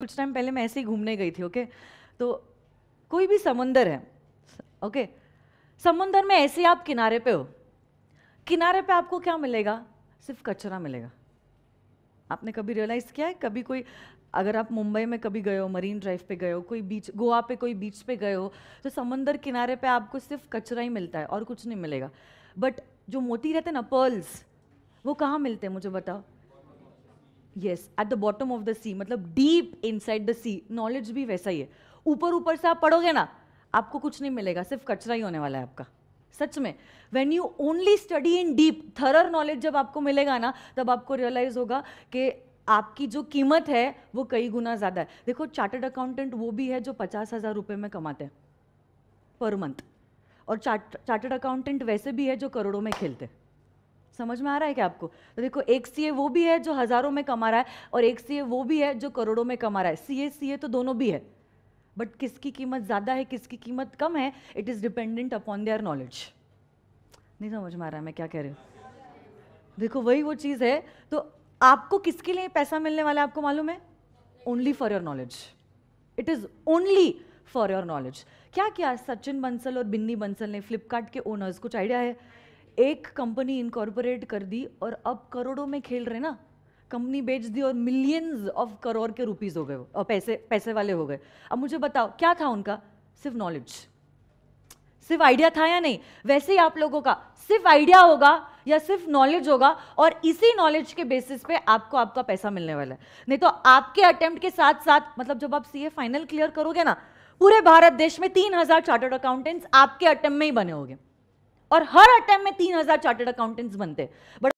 कुछ टाइम पहले मैं ऐसे ही घूमने गई थी ओके तो कोई भी समंदर है ओके समंदर में ऐसे आप किनारे पे हो किनारे पे आपको क्या मिलेगा सिर्फ कचरा मिलेगा आपने कभी रियलाइज़ किया है कभी कोई अगर आप मुंबई में कभी गए हो मरीन ड्राइव पे गए हो कोई बीच गोवा पे कोई बीच पे गए हो तो समंदर किनारे पे आपको सिर्फ कचरा ही मिलता है और कुछ नहीं मिलेगा बट जो मोती रहते ना पर्ल्स वो कहाँ मिलते हैं मुझे बताओ yes at the bottom of the sea मतलब deep inside the sea knowledge भी वैसा ही है ऊपर ऊपर से आप पढ़ोगे ना आपको कुछ नहीं मिलेगा सिर्फ कचरा ही होने वाला है आपका सच में when you only study in deep thorough knowledge जब आपको मिलेगा ना तब आपको रियलाइज होगा कि आपकी जो कीमत है वो कई गुना ज़्यादा है देखो चार्टर्ड अकाउंटेंट वो भी है जो पचास हज़ार रुपये में कमाते हैं पर मंथ और चार्ट चार्टर्ड अकाउंटेंट वैसे भी है जो करोड़ों में खेलते हैं समझ में आ रहा है क्या आपको तो देखो एक सी वो भी है जो हज़ारों में कमा रहा है और एक सी वो भी है जो करोड़ों में कमा रहा है सी ए सी ए तो दोनों भी है बट किसकी कीमत ज़्यादा है किसकी कीमत कम है it is dependent upon their knowledge नहीं समझ में आ रहा है मैं क्या कह रही हूँ देखो वही वो चीज़ है तो आपको किसके लिए पैसा मिलने वाला है आपको मालूम है only for your knowledge it is only for your knowledge क्या क्या सचिन बंसल और बिन्नी बंसल ने फ्लिपकार्ट के ओनर्स कुछ आइडिया है एक कंपनी इनकॉर्पोरेट कर दी और अब करोड़ों में खेल रहे ना कंपनी बेच दी और मिलियंस ऑफ करोड़ के रुपीस हो गए और पैसे पैसे वाले हो गए अब मुझे बताओ क्या था उनका सिर्फ नॉलेज सिर्फ आइडिया था या नहीं वैसे ही आप लोगों का सिर्फ आइडिया होगा या सिर्फ नॉलेज होगा और इसी नॉलेज के बेसिस पे आपको आपका पैसा मिलने वाला है नहीं तो आपके अटेम्प्ट के साथ साथ मतलब जब आप सीए फाइनल क्लियर करोगे ना पूरे भारत देश में तीन हजार चार्टर्ड अकाउंटेंट्स आपके अटेम्प्ट में ही बने होंगे और हर अटैम्प में तीन हजार चार्टर्ड अकाउंटेंट्स बनते बट